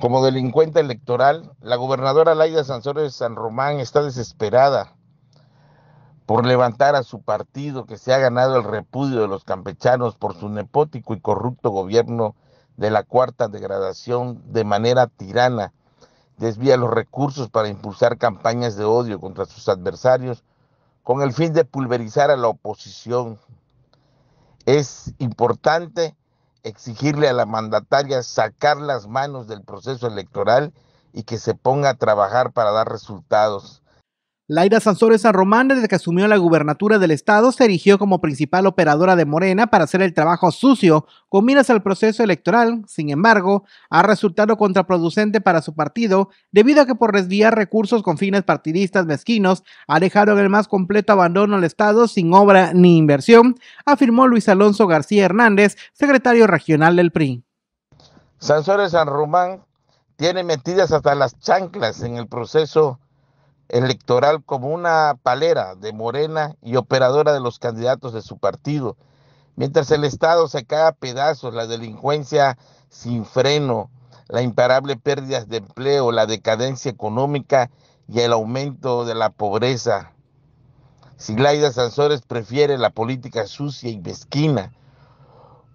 como delincuente electoral. La gobernadora Laida Sansores de San Román está desesperada por levantar a su partido que se ha ganado el repudio de los campechanos por su nepótico y corrupto gobierno de la cuarta degradación de manera tirana. Desvía los recursos para impulsar campañas de odio contra sus adversarios con el fin de pulverizar a la oposición. Es importante exigirle a la mandataria sacar las manos del proceso electoral y que se ponga a trabajar para dar resultados. Laira Sansores Román, desde que asumió la gubernatura del estado, se erigió como principal operadora de Morena para hacer el trabajo sucio con miras al proceso electoral. Sin embargo, ha resultado contraproducente para su partido, debido a que por desviar recursos con fines partidistas mezquinos, ha dejado en el más completo abandono al estado sin obra ni inversión, afirmó Luis Alonso García Hernández, secretario regional del PRI. Sansores Román tiene metidas hasta las chanclas en el proceso electoral como una palera de Morena y operadora de los candidatos de su partido. Mientras el Estado se cae a pedazos, la delincuencia sin freno, la imparable pérdida de empleo, la decadencia económica y el aumento de la pobreza. laida Sansores prefiere la política sucia y mezquina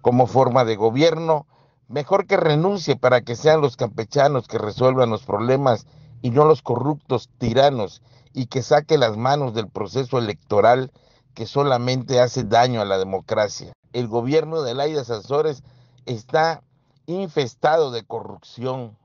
como forma de gobierno. Mejor que renuncie para que sean los campechanos que resuelvan los problemas y no los corruptos tiranos y que saque las manos del proceso electoral que solamente hace daño a la democracia. El gobierno de Laida azores está infestado de corrupción,